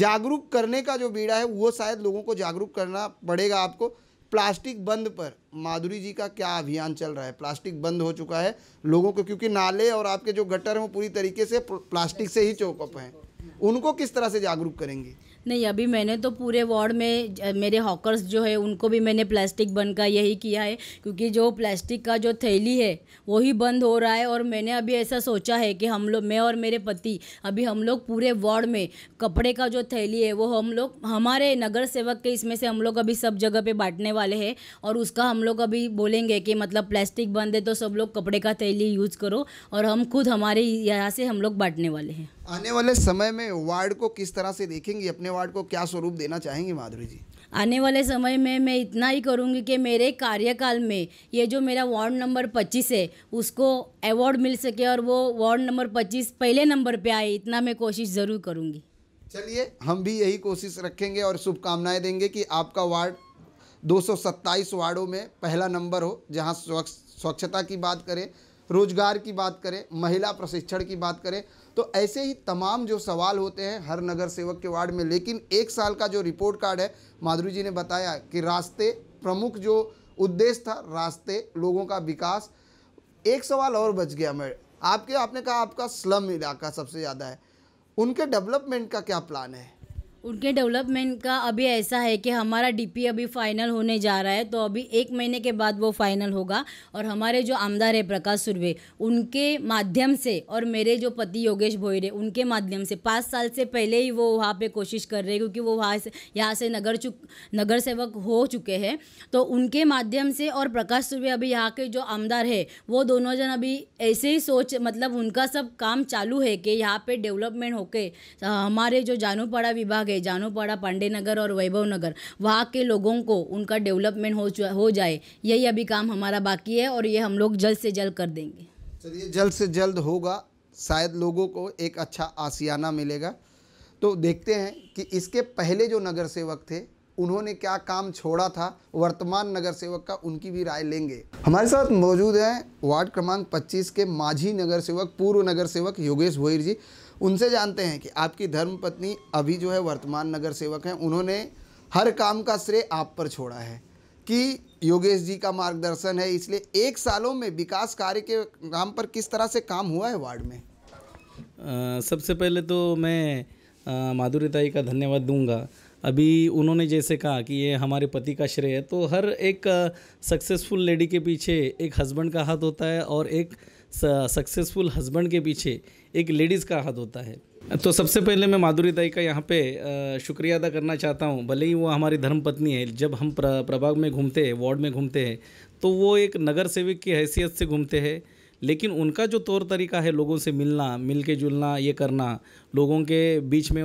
जागरूक करने का जो बीड़ा है वो शायद लोगों को जागरूक करना पड़ेगा आपको प्लास्टिक बंद पर माधुरी जी का क्या अभियान चल रहा है प्लास्टिक बंद हो चुका है लोगों को क्योंकि नाले और आपके जो गटर हैं वो पूरी तरीके से प्लास्टिक से ही चौकअप हैं उनको किस तरह से जागरूक करेंगे नहीं अभी मैंने तो पूरे वार्ड में मेरे हॉकर्स जो है उनको भी मैंने प्लास्टिक बंद का यही किया है क्योंकि जो प्लास्टिक का जो थैली है वही बंद हो रहा है और मैंने अभी ऐसा सोचा है कि हम लोग मैं और मेरे पति अभी हम लोग पूरे वार्ड में कपड़े का जो थैली है वो हम लोग हमारे नगर सेवक के इसमें से हम लोग अभी सब जगह पर बांटने वाले हैं और उसका हम लोग अभी बोलेंगे कि मतलब प्लास्टिक बंद है तो सब लोग कपड़े का थैली यूज़ करो और हम खुद हमारे यहाँ से हम लोग बांटने वाले हैं आने वाले समय में वार्ड को किस तरह से देखेंगी अपने वार्ड को क्या स्वरूप देना चाहेंगी माधुरी जी आने वाले समय में मैं इतना ही करूँगी कि मेरे कार्यकाल में ये जो मेरा वार्ड नंबर 25 है उसको अवार्ड मिल सके और वो वार्ड नंबर 25 पहले नंबर पे आए इतना मैं कोशिश ज़रूर करूंगी चलिए हम भी यही कोशिश रखेंगे और शुभकामनाएं देंगे कि आपका वार्ड दो वार्डों में पहला नंबर हो जहाँ स्वच्छ स्वच्छता की बात करें रोजगार की बात करें महिला प्रशिक्षण की बात करें तो ऐसे ही तमाम जो सवाल होते हैं हर नगर सेवक के वार्ड में लेकिन एक साल का जो रिपोर्ट कार्ड है माधुरी जी ने बताया कि रास्ते प्रमुख जो उद्देश्य था रास्ते लोगों का विकास एक सवाल और बच गया मैं आपके आपने कहा आपका स्लम इलाका सबसे ज़्यादा है उनके डेवलपमेंट का क्या प्लान है उनके डेवलपमेंट का अभी ऐसा है कि हमारा डीपी अभी फाइनल होने जा रहा है तो अभी एक महीने के बाद वो फाइनल होगा और हमारे जो आमदार है प्रकाश सुर्वे उनके माध्यम से और मेरे जो पति योगेश भोईरे उनके माध्यम से पाँच साल से पहले ही वो वहाँ पे कोशिश कर रहे हैं क्योंकि वो वहाँ से यहाँ से नगर चुक नगर सेवक हो चुके हैं तो उनके माध्यम से और प्रकाश सुर्वे अभी यहाँ के जो आमदार है वो दोनों जन अभी ऐसे ही सोच मतलब उनका सब काम चालू है कि यहाँ पर डेवलपमेंट होके हमारे जो जानूपाड़ा विभाग गए जानोपाड़ा पांडे नगर और वैभव नगर वहाँ के लोगों को उनका डेवलपमेंट हो हो जाए यही अभी काम हमारा बाकी है और ये हम लोग जल्द से जल्द कर देंगे सर ये जल्द से जल्द होगा शायद लोगों को एक अच्छा आसियाना मिलेगा तो देखते हैं कि इसके पहले जो नगर सेवक थे उन्होंने क्या काम छोड़ा था वर्तमान नगर सेवक का उनकी भी राय लेंगे हमारे साथ मौजूद हैं वार्ड क्रमांक 25 के माझी नगर सेवक पूर्व नगर सेवक योगेश भोईर जी उनसे जानते हैं कि आपकी धर्म पत्नी अभी जो है वर्तमान नगर सेवक हैं उन्होंने हर काम का श्रेय आप पर छोड़ा है कि योगेश जी का मार्गदर्शन है इसलिए एक सालों में विकास कार्य के नाम पर किस तरह से काम हुआ है वार्ड में आ, सबसे पहले तो मैं माधुरीताई का धन्यवाद दूंगा अभी उन्होंने जैसे कहा कि ये हमारे पति का श्रेय है तो हर एक सक्सेसफुल लेडी के पीछे एक हस्बैंड का हाथ होता है और एक सक्सेसफुल हस्बैंड के पीछे एक लेडीज़ का हाथ होता है तो सबसे पहले मैं माधुरी दाई का यहाँ पे शुक्रिया अदा करना चाहता हूँ भले ही वो हमारी धर्म पत्नी है जब हम प्र, प्रभाग में घूमते हैं वार्ड में घूमते हैं तो वो एक नगर सेविक की हैसियत से घूमते हैं लेकिन उनका जो तौर तरीका है लोगों से मिलना मिल के जुलना ये करना लोगों के बीच में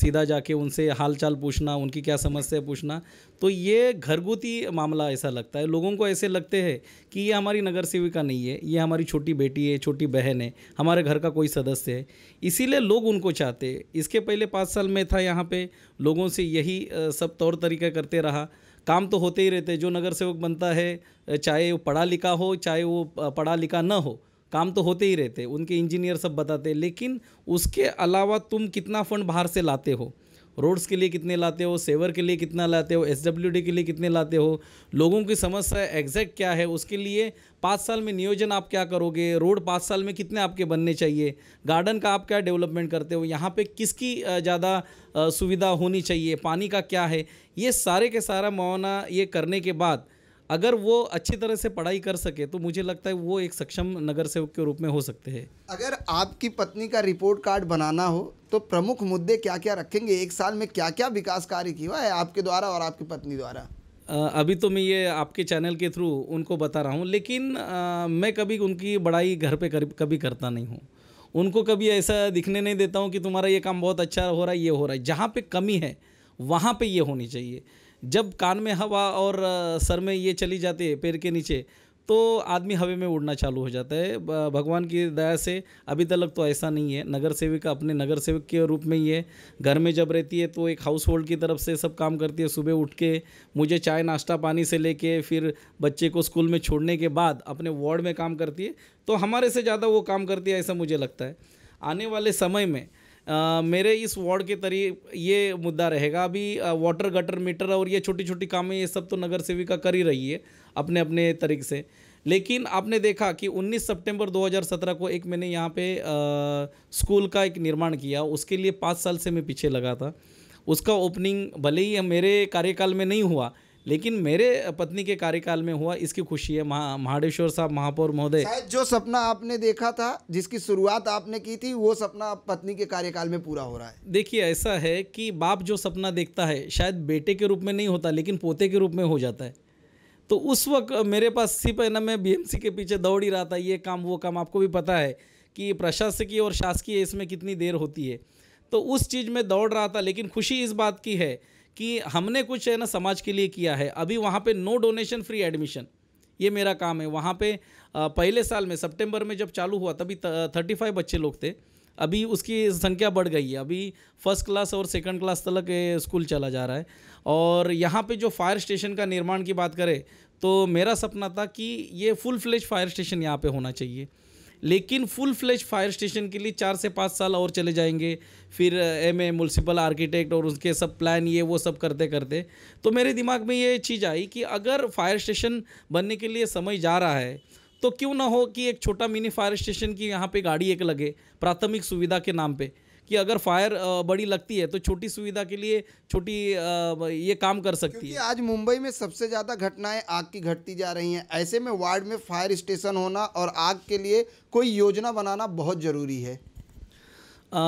सीधा जाके उनसे हाल चाल पूछना उनकी क्या समस्या पूछना तो ये घरगुती मामला ऐसा लगता है लोगों को ऐसे लगते हैं कि ये हमारी नगर सेविका नहीं है ये हमारी छोटी बेटी है छोटी बहन है हमारे घर का कोई सदस्य है इसीलिए लोग उनको चाहते इसके पहले पाँच साल में था यहाँ पर लोगों से यही सब तौर तरीका करते रहा काम तो होते ही रहते जो नगर सेवक बनता है चाहे वो पढ़ा लिखा हो चाहे वो पढ़ा लिखा ना हो काम तो होते ही रहते उनके इंजीनियर सब बताते हैं लेकिन उसके अलावा तुम कितना फंड बाहर से लाते हो रोड्स के लिए कितने लाते हो सेवर के लिए कितना लाते हो एस के लिए कितने लाते हो लोगों की समस्या एग्जैक्ट क्या है उसके लिए पाँच साल में नियोजन आप क्या करोगे रोड पाँच साल में कितने आपके बनने चाहिए गार्डन का आप क्या डेवलपमेंट करते हो यहाँ पे किसकी ज़्यादा सुविधा होनी चाहिए पानी का क्या है ये सारे के सारा मुआवना ये करने के बाद अगर वो अच्छी तरह से पढ़ाई कर सके तो मुझे लगता है वो एक सक्षम नगर सेवक के रूप में हो सकते हैं अगर आपकी पत्नी का रिपोर्ट कार्ड बनाना हो तो प्रमुख मुद्दे क्या क्या रखेंगे एक साल में क्या क्या विकास कार्य किया है आपके द्वारा और आपकी पत्नी द्वारा अभी तो मैं ये आपके चैनल के थ्रू उनको बता रहा हूँ लेकिन आ, मैं कभी उनकी बड़ाई घर पे कर, कभी करता नहीं हूँ उनको कभी ऐसा दिखने नहीं देता हूँ कि तुम्हारा ये काम बहुत अच्छा हो रहा है ये हो रहा है जहाँ पे कमी है वहाँ पे ये होनी चाहिए जब कान में हवा और सर में ये चली जाती है पैर के नीचे तो आदमी हवे में उड़ना चालू हो जाता है भगवान की दया से अभी तक तो ऐसा नहीं है नगर सेविका अपने नगर सेवक के रूप में ही है घर में जब रहती है तो एक हाउस होल्ड की तरफ से सब काम करती है सुबह उठ के मुझे चाय नाश्ता पानी से लेके फिर बच्चे को स्कूल में छोड़ने के बाद अपने वार्ड में काम करती है तो हमारे से ज़्यादा वो काम करती है ऐसा मुझे लगता है आने वाले समय में आ, मेरे इस वार्ड के तरी ये मुद्दा रहेगा अभी वाटर गटर मीटर और ये छोटी छोटी कामें ये सब तो नगर सेविका कर ही रही है अपने अपने तरीके से लेकिन आपने देखा कि 19 सितंबर 2017 को एक मैंने यहाँ पे आ, स्कूल का एक निर्माण किया उसके लिए पाँच साल से मैं पीछे लगा था उसका ओपनिंग भले ही मेरे कार्यकाल में नहीं हुआ लेकिन मेरे पत्नी के कार्यकाल में हुआ इसकी खुशी है महा महाडेश्वर साहब महापौर महोदय जो सपना आपने देखा था जिसकी शुरुआत आपने की थी वो सपना पत्नी के कार्यकाल में पूरा हो रहा है देखिए ऐसा है कि बाप जो सपना देखता है शायद बेटे के रूप में नहीं होता लेकिन पोते के रूप में हो जाता है तो उस वक्त मेरे पास सिर्फ है ना मैं बीएमसी के पीछे दौड़ ही रहा था ये काम वो काम आपको भी पता है कि प्रशासकीय और शासकीय इसमें कितनी देर होती है तो उस चीज़ में दौड़ रहा था लेकिन खुशी इस बात की है कि हमने कुछ है ना समाज के लिए किया है अभी वहाँ पे नो डोनेशन फ्री एडमिशन ये मेरा काम है वहाँ पे पहले साल में सितंबर में जब चालू हुआ तभी थर्टी फाइव बच्चे लोग थे अभी उसकी संख्या बढ़ गई है अभी फर्स्ट क्लास और सेकंड क्लास तक स्कूल चला जा रहा है और यहाँ पे जो फायर स्टेशन का निर्माण की बात करें तो मेरा सपना था कि ये फुल फ्लेज फायर स्टेशन यहाँ पे होना चाहिए लेकिन फुल फ्लैश फायर स्टेशन के लिए चार से पाँच साल और चले जाएंगे फिर एम ए म्यूनसिपल आर्किटेक्ट और उसके सब प्लान ये वो सब करते करते तो मेरे दिमाग में ये चीज़ आई कि अगर फायर स्टेशन बनने के लिए समय जा रहा है तो क्यों ना हो कि एक छोटा मिनी फायर स्टेशन की यहाँ पे गाड़ी एक लगे प्राथमिक सुविधा के नाम पर कि अगर फायर बड़ी लगती है तो छोटी सुविधा के लिए छोटी ये काम कर सकती है आज मुंबई में सबसे ज़्यादा घटनाएं आग की घटती जा रही हैं ऐसे में वार्ड में फायर स्टेशन होना और आग के लिए कोई योजना बनाना बहुत ज़रूरी है आ,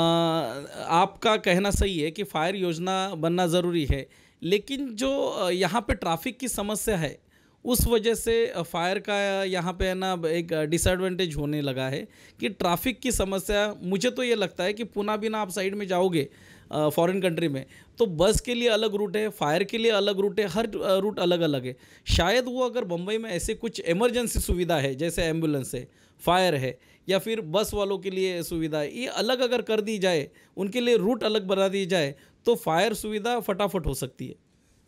आपका कहना सही है कि फायर योजना बनना ज़रूरी है लेकिन जो यहाँ पे ट्रैफिक की समस्या है उस वजह से फायर का यहाँ पे है ना एक डिसएडवांटेज होने लगा है कि ट्रैफिक की समस्या मुझे तो ये लगता है कि पुनः बिना आप साइड में जाओगे फॉरेन कंट्री में तो बस के लिए अलग रूट है फायर के लिए अलग रूट है हर रूट अलग अलग है शायद वो अगर बम्बई में ऐसे कुछ इमरजेंसी सुविधा है जैसे एम्बुलेंस है फायर है या फिर बस वालों के लिए सुविधा है ये अलग अगर कर दी जाए उनके लिए रूट अलग बना दी जाए तो फायर सुविधा फटाफट हो सकती है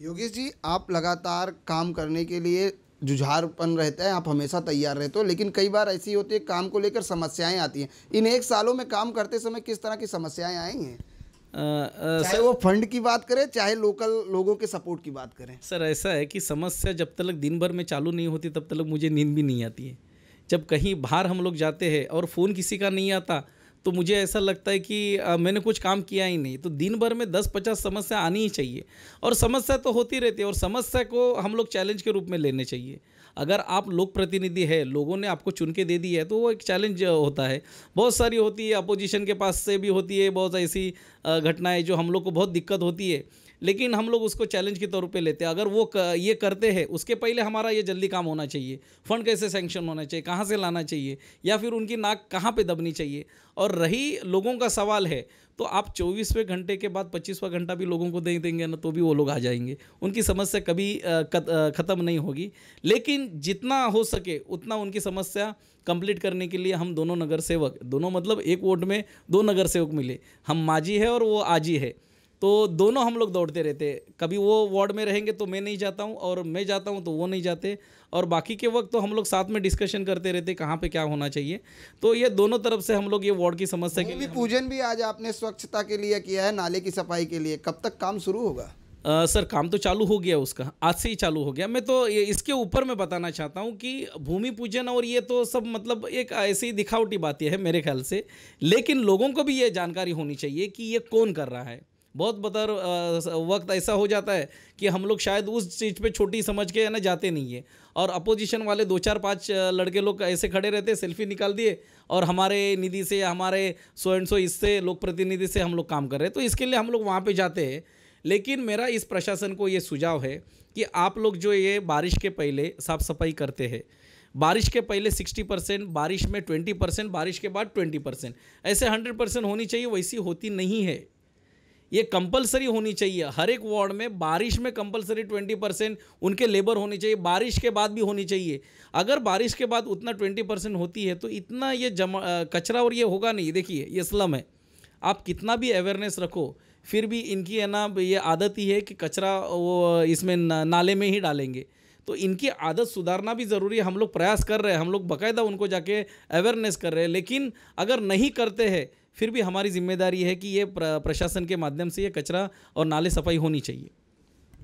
योगेश जी आप लगातार काम करने के लिए जुझारपन रहता है आप हमेशा तैयार रहते हो लेकिन कई बार ऐसी होती है काम को लेकर समस्याएं आती हैं इन एक सालों में काम करते समय किस तरह की समस्याएं आई हैं सर वो फंड की बात करें चाहे लोकल लोगों के सपोर्ट की बात करें सर ऐसा है कि समस्या जब तक दिन भर में चालू नहीं होती तब तक मुझे नींद भी नहीं आती है जब कहीं बाहर हम लोग जाते हैं और फ़ोन किसी का नहीं आता तो मुझे ऐसा लगता है कि आ, मैंने कुछ काम किया ही नहीं तो दिन भर में दस पचास समस्या आनी ही चाहिए और समस्या तो होती रहती है और समस्या को हम लोग चैलेंज के रूप में लेने चाहिए अगर आप लोक प्रतिनिधि है लोगों ने आपको चुन के दे दी है तो वो एक चैलेंज होता है बहुत सारी होती है अपोजिशन के पास से भी होती है बहुत ऐसी घटनाएं जो हम लोग को बहुत दिक्कत होती है लेकिन हम लोग उसको चैलेंज के तौर पे लेते हैं अगर वो ये करते हैं उसके पहले हमारा ये जल्दी काम होना चाहिए फंड कैसे सेंक्शन होना चाहिए कहाँ से लाना चाहिए या फिर उनकी नाक कहाँ पे दबनी चाहिए और रही लोगों का सवाल है तो आप चौबीसवें घंटे के बाद पच्चीसवा घंटा भी लोगों को दे देंगे ना तो भी वो लोग आ जाएंगे उनकी समस्या कभी ख़त्म नहीं होगी लेकिन जितना हो सके उतना उनकी समस्या कंप्लीट करने के लिए हम दोनों नगर सेवक दोनों मतलब एक वोट में दो नगर सेवक मिले हम माजी है और वो आजी है तो दोनों हम लोग दौड़ते रहते कभी वो वार्ड में रहेंगे तो मैं नहीं जाता हूँ और मैं जाता हूँ तो वो नहीं जाते और बाकी के वक्त तो हम लोग साथ में डिस्कशन करते रहते कहाँ पे क्या होना चाहिए तो ये दोनों तरफ से हम लोग ये वार्ड की समस्या के लिए पूजन भी आज आपने स्वच्छता के लिए किया है नाले की सफाई के लिए कब तक काम शुरू होगा आ, सर काम तो चालू हो गया उसका आज से ही चालू हो गया मैं तो इसके ऊपर मैं बताना चाहता हूँ कि भूमि पूजन और ये तो सब मतलब एक ऐसी दिखावटी बात है मेरे ख्याल से लेकिन लोगों को भी ये जानकारी होनी चाहिए कि ये कौन कर रहा है बहुत बतर वक्त ऐसा हो जाता है कि हम लोग शायद उस चीज़ पे छोटी समझ के है ना जाते नहीं है और अपोजिशन वाले दो चार पांच लड़के लोग ऐसे खड़े रहते सेल्फी निकाल दिए और हमारे निधि से हमारे सो एंड सो इससे लोक प्रतिनिधि से हम लोग काम कर रहे हैं तो इसके लिए हम लोग वहाँ पर जाते हैं लेकिन मेरा इस प्रशासन को ये सुझाव है कि आप लोग जो ये बारिश के पहले साफ़ सफाई करते हैं बारिश के पहले 60 परसेंट बारिश में 20 परसेंट बारिश के बाद 20 परसेंट ऐसे 100 परसेंट होनी चाहिए वैसी होती नहीं है ये कंपलसरी होनी चाहिए हर एक वार्ड में बारिश में कंपलसरी ट्वेंटी परसेंट उनके लेबर होनी चाहिए बारिश के बाद भी होनी चाहिए अगर बारिश के बाद उतना ट्वेंटी परसेंट होती है तो इतना ये जमा कचरा और ये होगा नहीं देखिए ये स्लम है आप कितना भी अवेयरनेस रखो फिर भी इनकी है ना ये आदत ही है कि कचरा वो इसमें नाले में ही डालेंगे तो इनकी आदत सुधारना भी ज़रूरी है हम लोग प्रयास कर रहे हैं हम लोग बाकायदा उनको जाके अवेयरनेस कर रहे हैं लेकिन अगर नहीं करते हैं फिर भी हमारी जिम्मेदारी है कि ये प्रशासन के माध्यम से ये कचरा और नाले सफाई होनी चाहिए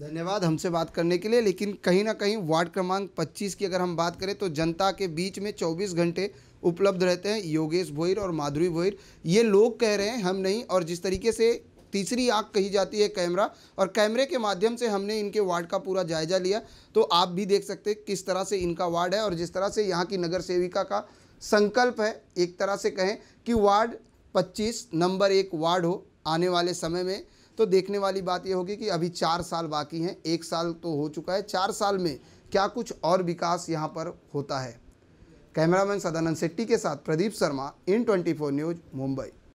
धन्यवाद हमसे बात करने के लिए लेकिन कहीं ना कहीं वार्ड क्रमांक 25 की अगर हम बात करें तो जनता के बीच में 24 घंटे उपलब्ध रहते हैं योगेश भोईर और माधुरी भोईर ये लोग कह रहे हैं हम नहीं और जिस तरीके से तीसरी आंख कही जाती है कैमरा और कैमरे के माध्यम से हमने इनके वार्ड का पूरा जायजा लिया तो आप भी देख सकते हैं किस तरह से इनका वार्ड है और जिस तरह से यहाँ की नगर सेविका का संकल्प है एक तरह से कहें कि वार्ड पच्चीस नंबर एक वार्ड हो आने वाले समय में तो देखने वाली बात यह होगी कि अभी चार साल बाकी हैं एक साल तो हो चुका है चार साल में क्या कुछ और विकास यहाँ पर होता है कैमरामैन सदानंद शेट्टी के साथ Pradeep Sharma in twenty four news Mumbai